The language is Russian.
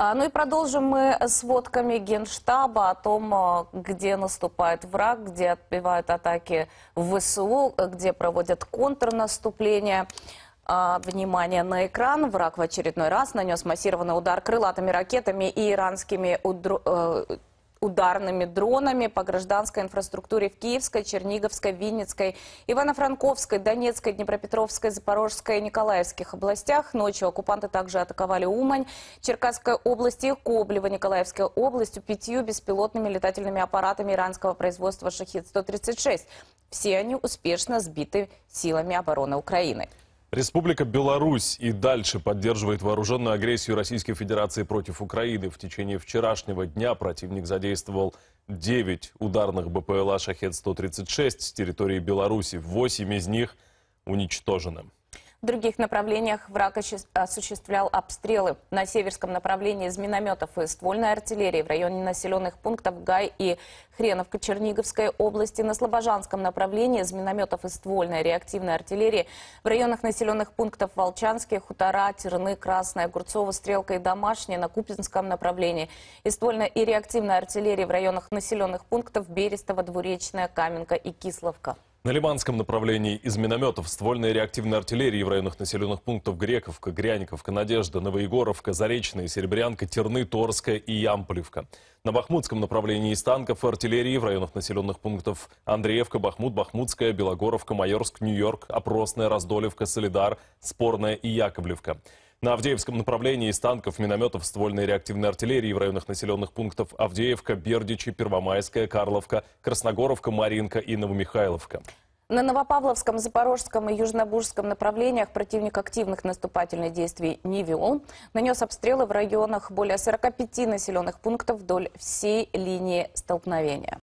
А, ну и продолжим мы с водками Генштаба о том, а, где наступает враг, где отбивают атаки в ВСУ, где проводят контрнаступление. А, внимание на экран. Враг в очередной раз нанес массированный удар крылатыми ракетами и иранскими удро... Э, ударными дронами по гражданской инфраструктуре в Киевской, Черниговской, Винницкой, Ивано-Франковской, Донецкой, Днепропетровской, Запорожской и Николаевских областях. Ночью оккупанты также атаковали Умань, Черкасской области и Коблево, Николаевской областью пятью беспилотными летательными аппаратами иранского производства «Шахид-136». Все они успешно сбиты силами обороны Украины. Республика Беларусь и дальше поддерживает вооруженную агрессию Российской Федерации против Украины. В течение вчерашнего дня противник задействовал 9 ударных БПЛА «Шахет-136» с территории Беларуси. 8 из них уничтожены. В других направлениях враг осуществлял обстрелы. На северском направлении из минометов и ствольной артиллерии в районе населенных пунктов Гай и Хреновка Черниговской области. На Слобожанском направлении из минометов и ствольной реактивной артиллерии в районах населенных пунктов Волчанские, Хутора, Терны, Красная, Огурцова, Стрелка и Домашняя. На Купинском направлении и ствольной и реактивной артиллерии в районах населенных пунктов Берестово, Двуречная, Каменка и Кисловка. На Лиманском направлении из минометов, ствольной реактивной артиллерии в районах населенных пунктов Грековка, Гряниковка, Надежда, Новоегоровка, Заречная, Серебрянка, Терны, Торская и Ямполевка. На Бахмутском направлении из танков и артиллерии в районах населенных пунктов Андреевка, Бахмут, Бахмутская, Белогоровка, Майорск, Нью-Йорк, Опросная, Раздолевка, Солидар, Спорная и Яковлевка. На Авдеевском направлении из танков, минометов, ствольной и реактивной артиллерии в районах населенных пунктов Авдеевка, Бердичи, Первомайская, Карловка, Красногоровка, Маринка и Новомихайловка. На Новопавловском, Запорожском и Южнобужском направлениях противник активных наступательных действий не вел. Нанес обстрелы в районах более 45 населенных пунктов вдоль всей линии столкновения.